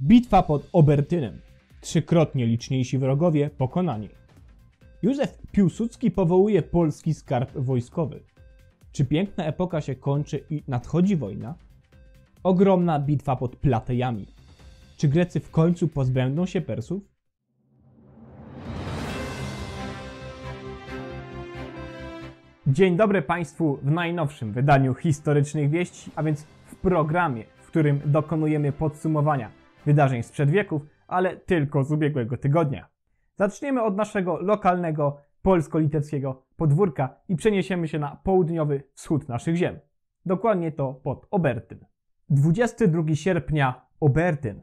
Bitwa pod Obertynem. Trzykrotnie liczniejsi wrogowie pokonani. Józef Piłsudski powołuje polski skarb wojskowy. Czy piękna epoka się kończy i nadchodzi wojna? Ogromna bitwa pod Platejami. Czy Grecy w końcu pozbędą się Persów? Dzień dobry Państwu w najnowszym wydaniu historycznych wieści, a więc w programie, w którym dokonujemy podsumowania wydarzeń sprzed wieków, ale tylko z ubiegłego tygodnia. Zaczniemy od naszego lokalnego polsko-litewskiego podwórka i przeniesiemy się na południowy wschód naszych ziem. Dokładnie to pod Obertyn. 22 sierpnia Obertyn.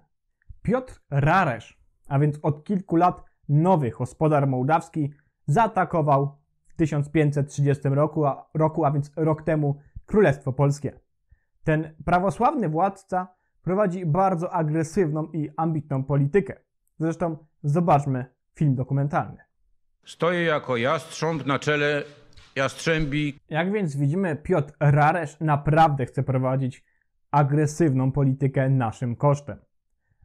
Piotr Raresz, a więc od kilku lat nowy gospodar mołdawski, zaatakował w 1530 roku, a, roku, a więc rok temu, Królestwo Polskie. Ten prawosławny władca prowadzi bardzo agresywną i ambitną politykę. Zresztą zobaczmy film dokumentalny. Stoję jako jastrząb na czele jastrzębi. Jak więc widzimy, Piotr Raresz naprawdę chce prowadzić agresywną politykę naszym kosztem.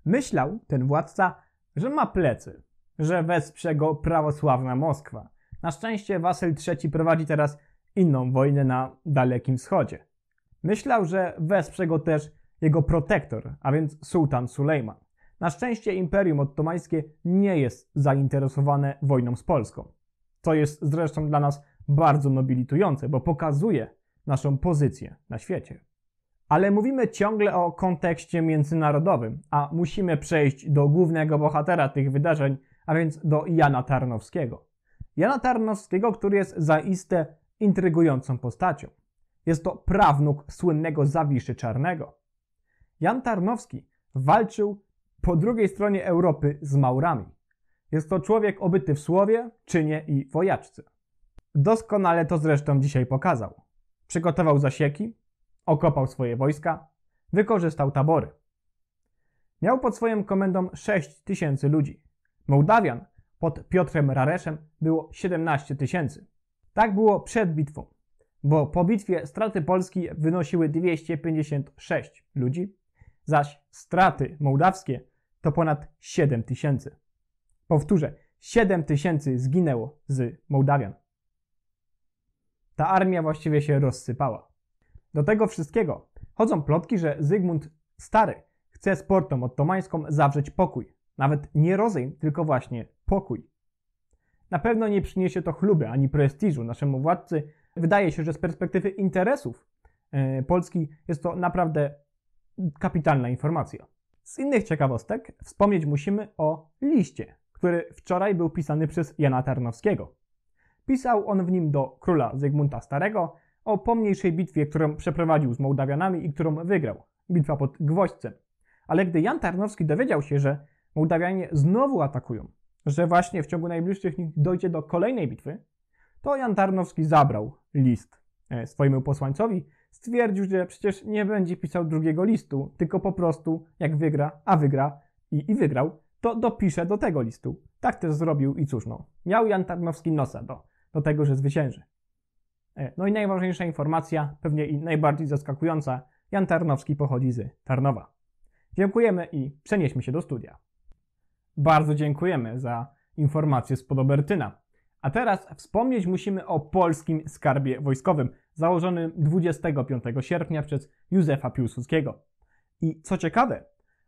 Myślał ten władca, że ma plecy, że wesprze go prawosławna Moskwa. Na szczęście Wasyl III prowadzi teraz inną wojnę na Dalekim Wschodzie. Myślał, że wesprze go też jego protektor, a więc sułtan Sulejman. Na szczęście Imperium Ottomańskie nie jest zainteresowane wojną z Polską. To jest zresztą dla nas bardzo nobilitujące, bo pokazuje naszą pozycję na świecie. Ale mówimy ciągle o kontekście międzynarodowym, a musimy przejść do głównego bohatera tych wydarzeń, a więc do Jana Tarnowskiego. Jana Tarnowskiego, który jest zaiste intrygującą postacią. Jest to prawnuk słynnego Zawiszy Czarnego. Jan Tarnowski walczył po drugiej stronie Europy z Maurami. Jest to człowiek obyty w słowie, czynie i wojaczce. Doskonale to zresztą dzisiaj pokazał. Przygotował zasieki, okopał swoje wojska, wykorzystał tabory. Miał pod swoją komendą 6 tysięcy ludzi. Mołdawian pod Piotrem Rareszem było 17 tysięcy. Tak było przed bitwą, bo po bitwie straty Polski wynosiły 256 ludzi, zaś straty mołdawskie to ponad 7 tysięcy. Powtórzę, 7 tysięcy zginęło z Mołdawian. Ta armia właściwie się rozsypała. Do tego wszystkiego chodzą plotki, że Zygmunt Stary chce z portą ottomańską zawrzeć pokój. Nawet nie rozejm, tylko właśnie pokój. Na pewno nie przyniesie to chluby ani prestiżu naszemu władcy. Wydaje się, że z perspektywy interesów e, Polski jest to naprawdę kapitalna informacja. Z innych ciekawostek wspomnieć musimy o liście, który wczoraj był pisany przez Jana Tarnowskiego. Pisał on w nim do króla Zygmunta Starego o pomniejszej bitwie, którą przeprowadził z Mołdawianami i którą wygrał. Bitwa pod Gwoźdźcem. Ale gdy Jan Tarnowski dowiedział się, że Mołdawianie znowu atakują, że właśnie w ciągu najbliższych dni dojdzie do kolejnej bitwy, to Jan Tarnowski zabrał list e, swojemu posłańcowi stwierdził, że przecież nie będzie pisał drugiego listu, tylko po prostu jak wygra, a wygra i, i wygrał, to dopisze do tego listu. Tak też zrobił i cóż no. Miał Jan Tarnowski nosa do, do tego, że zwycięży. E, no i najważniejsza informacja, pewnie i najbardziej zaskakująca, Jan Tarnowski pochodzi z Tarnowa. Dziękujemy i przenieśmy się do studia. Bardzo dziękujemy za informację z Podobertyna. A teraz wspomnieć musimy o polskim skarbie wojskowym, założonym 25 sierpnia przez Józefa Piłsudskiego. I co ciekawe,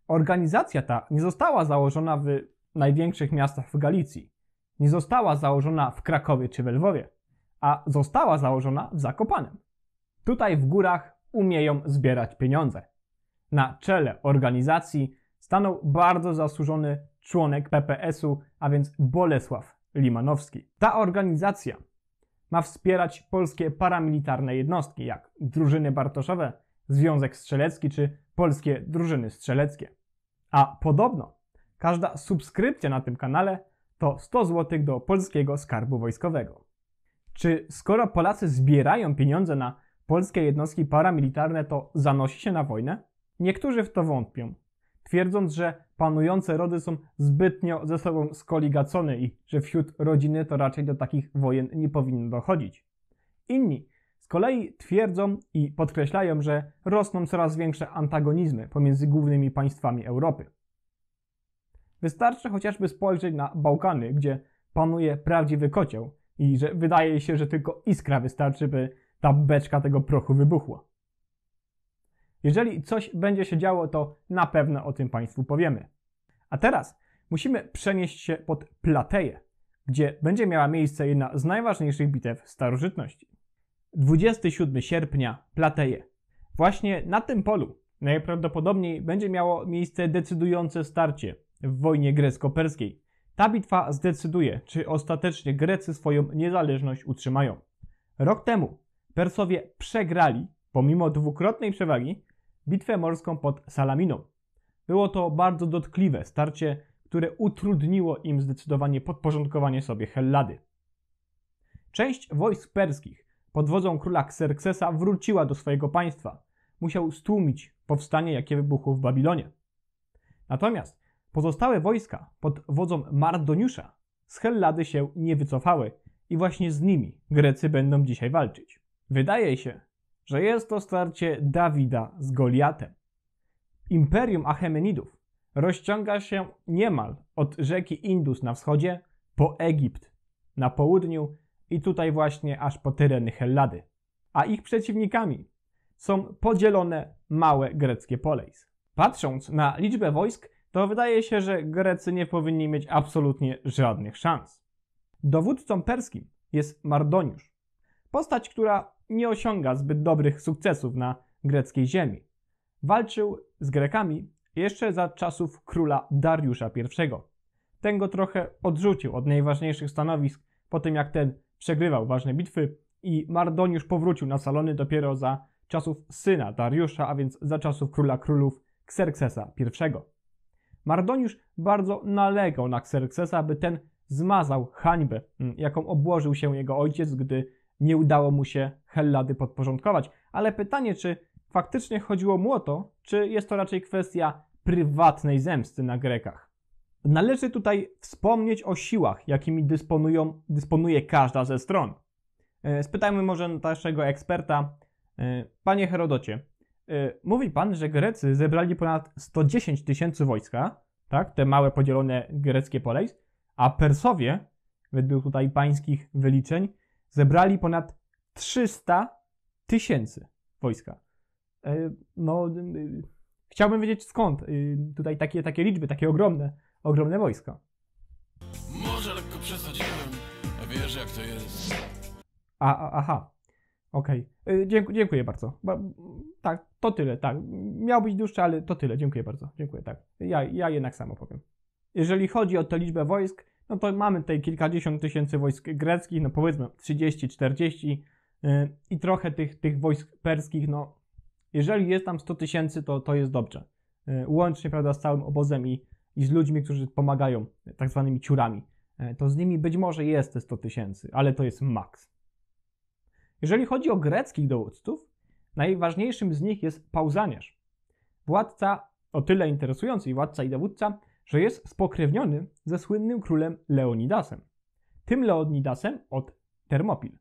organizacja ta nie została założona w największych miastach w Galicji, nie została założona w Krakowie czy we Lwowie, a została założona w Zakopanem. Tutaj w górach umieją zbierać pieniądze. Na czele organizacji stanął bardzo zasłużony członek PPS-u, a więc Bolesław Limanowski. Ta organizacja ma wspierać polskie paramilitarne jednostki, jak drużyny Bartoszowe, Związek Strzelecki czy polskie drużyny strzeleckie. A podobno każda subskrypcja na tym kanale to 100 zł do polskiego skarbu wojskowego. Czy skoro Polacy zbierają pieniądze na polskie jednostki paramilitarne, to zanosi się na wojnę? Niektórzy w to wątpią, twierdząc, że panujące rody są zbytnio ze sobą skoligacone i że wśród rodziny to raczej do takich wojen nie powinno dochodzić. Inni z kolei twierdzą i podkreślają, że rosną coraz większe antagonizmy pomiędzy głównymi państwami Europy. Wystarczy chociażby spojrzeć na Bałkany, gdzie panuje prawdziwy kocioł i że wydaje się, że tylko iskra wystarczy, by ta beczka tego prochu wybuchła. Jeżeli coś będzie się działo, to na pewno o tym Państwu powiemy. A teraz musimy przenieść się pod Plateję, gdzie będzie miała miejsce jedna z najważniejszych bitew starożytności. 27 sierpnia Plateje. Właśnie na tym polu najprawdopodobniej będzie miało miejsce decydujące starcie w wojnie grecko-perskiej. Ta bitwa zdecyduje, czy ostatecznie Grecy swoją niezależność utrzymają. Rok temu Persowie przegrali, pomimo dwukrotnej przewagi, bitwę morską pod Salaminą. Było to bardzo dotkliwe starcie, które utrudniło im zdecydowanie podporządkowanie sobie Hellady. Część wojsk perskich pod wodzą króla Xerxesa wróciła do swojego państwa. Musiał stłumić powstanie, jakie wybuchło w Babilonie. Natomiast pozostałe wojska pod wodzą Mardoniusza z Hellady się nie wycofały i właśnie z nimi Grecy będą dzisiaj walczyć. Wydaje się, że jest to starcie Dawida z Goliatem. Imperium Achemenidów rozciąga się niemal od rzeki Indus na wschodzie po Egipt na południu i tutaj właśnie aż po tereny Hellady. A ich przeciwnikami są podzielone małe greckie poleis. Patrząc na liczbę wojsk, to wydaje się, że Grecy nie powinni mieć absolutnie żadnych szans. Dowódcą perskim jest Mardoniusz, Postać, która nie osiąga zbyt dobrych sukcesów na greckiej ziemi. Walczył z Grekami jeszcze za czasów króla Dariusza I. Ten go trochę odrzucił od najważniejszych stanowisk po tym, jak ten przegrywał ważne bitwy i Mardoniusz powrócił na salony dopiero za czasów syna Dariusza, a więc za czasów króla królów Xerxesa I. Mardoniusz bardzo nalegał na Xerxesa, aby ten zmazał hańbę, mm, jaką obłożył się jego ojciec, gdy nie udało mu się Hellady podporządkować. Ale pytanie, czy faktycznie chodziło mu o to, czy jest to raczej kwestia prywatnej zemsty na Grekach. Należy tutaj wspomnieć o siłach, jakimi dysponują, dysponuje każda ze stron. E, spytajmy może naszego eksperta. E, panie Herodocie, e, mówi pan, że Grecy zebrali ponad 110 tysięcy wojska, tak, te małe podzielone greckie poleis, a Persowie, według tutaj pańskich wyliczeń, zebrali ponad 300 tysięcy wojska. E, no, e, chciałbym wiedzieć skąd e, tutaj takie, takie liczby, takie ogromne, ogromne wojska. Może lekko przesadziłem, wiesz jak to jest. A, a aha, okej. Okay. Dziękuję, dziękuję bardzo. Ba, tak, to tyle, tak. Miał być dłuższy, ale to tyle. Dziękuję bardzo. Dziękuję, tak. Ja, ja jednak sam opowiem. Jeżeli chodzi o tę liczbę wojsk, no to mamy tutaj kilkadziesiąt tysięcy wojsk greckich, no powiedzmy 30-40 y, i trochę tych, tych wojsk perskich, no jeżeli jest tam 100 tysięcy, to, to jest dobrze. Y, łącznie, prawda, z całym obozem i, i z ludźmi, którzy pomagają, y, tak zwanymi ciurami. to z nimi być może jest te 100 tysięcy, ale to jest maks. Jeżeli chodzi o greckich dowódców, najważniejszym z nich jest Pauzaniarz. Władca, o tyle interesujący i władca i dowódca, że jest spokrewniony ze słynnym królem Leonidasem. Tym Leonidasem od Termopil.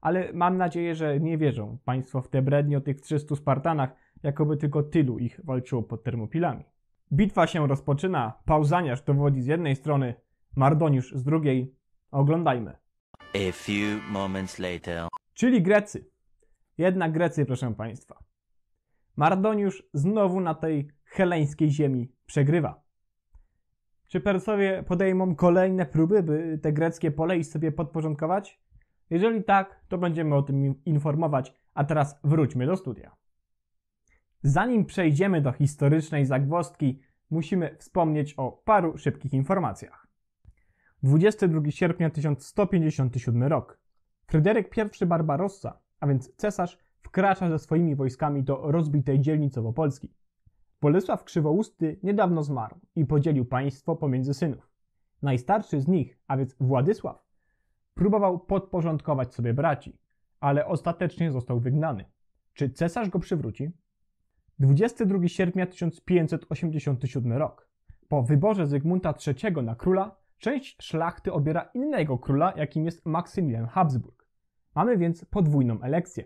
Ale mam nadzieję, że nie wierzą Państwo w te brednie o tych 300 Spartanach, jakoby tylko tylu ich walczyło pod Termopilami. Bitwa się rozpoczyna, Pauzaniarz dowodzi z jednej strony, Mardoniusz z drugiej. Oglądajmy. A few moments later. Czyli Grecy. Jednak Grecy, proszę Państwa. Mardoniusz znowu na tej heleńskiej ziemi przegrywa. Czy Persowie podejmą kolejne próby, by te greckie pole i sobie podporządkować? Jeżeli tak, to będziemy o tym informować, a teraz wróćmy do studia. Zanim przejdziemy do historycznej zagwozdki, musimy wspomnieć o paru szybkich informacjach. 22 sierpnia 1157 rok. Fryderyk I Barbarossa, a więc cesarz, wkracza ze swoimi wojskami do rozbitej dzielnicowo Polski. Bolesław Krzywousty niedawno zmarł i podzielił państwo pomiędzy synów. Najstarszy z nich, a więc Władysław, próbował podporządkować sobie braci, ale ostatecznie został wygnany. Czy cesarz go przywróci? 22 sierpnia 1587 rok. Po wyborze Zygmunta III na króla, część szlachty obiera innego króla, jakim jest Maksymilian Habsburg. Mamy więc podwójną elekcję.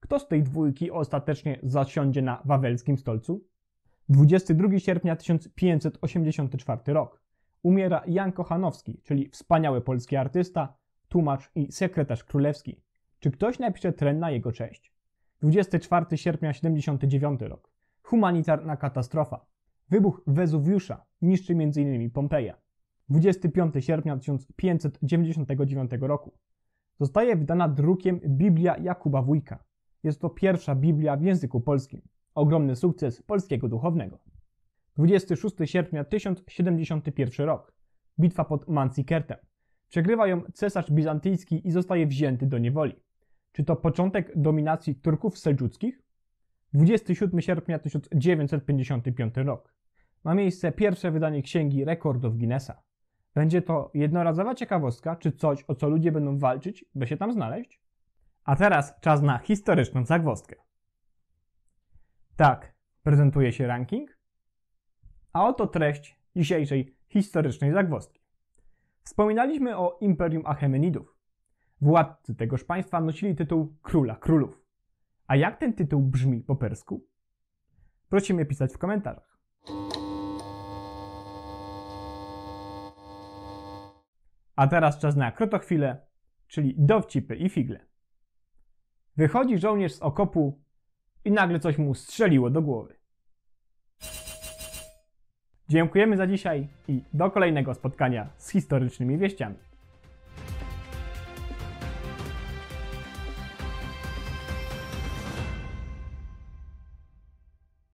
Kto z tej dwójki ostatecznie zasiądzie na wawelskim stolcu? 22 sierpnia 1584 rok. Umiera Jan Kochanowski, czyli wspaniały polski artysta, tłumacz i sekretarz królewski. Czy ktoś napisze tren na jego cześć? 24 sierpnia 79 rok. Humanitarna katastrofa. Wybuch Wezuwiusza niszczy m.in. Pompeję. 25 sierpnia 1599 roku. Zostaje wydana drukiem Biblia Jakuba Wójka. Jest to pierwsza Biblia w języku polskim. Ogromny sukces polskiego duchownego. 26 sierpnia 1071 rok. Bitwa pod Mansikertem. Przegrywa ją cesarz bizantyjski i zostaje wzięty do niewoli. Czy to początek dominacji Turków Seldżuckich? 27 sierpnia 1955 rok. Ma miejsce pierwsze wydanie Księgi Rekordów Guinnessa. Będzie to jednorazowa ciekawostka, czy coś, o co ludzie będą walczyć, by się tam znaleźć? A teraz czas na historyczną zagwostkę. Tak prezentuje się ranking. A oto treść dzisiejszej historycznej zagwozdki. Wspominaliśmy o Imperium Achemenidów. Władcy tegoż państwa nosili tytuł Króla Królów. A jak ten tytuł brzmi po persku? Prosimy pisać w komentarzach. A teraz czas na krotochwilę, czyli dowcipy i figle. Wychodzi żołnierz z okopu i nagle coś mu strzeliło do głowy. Dziękujemy za dzisiaj i do kolejnego spotkania z historycznymi wieściami.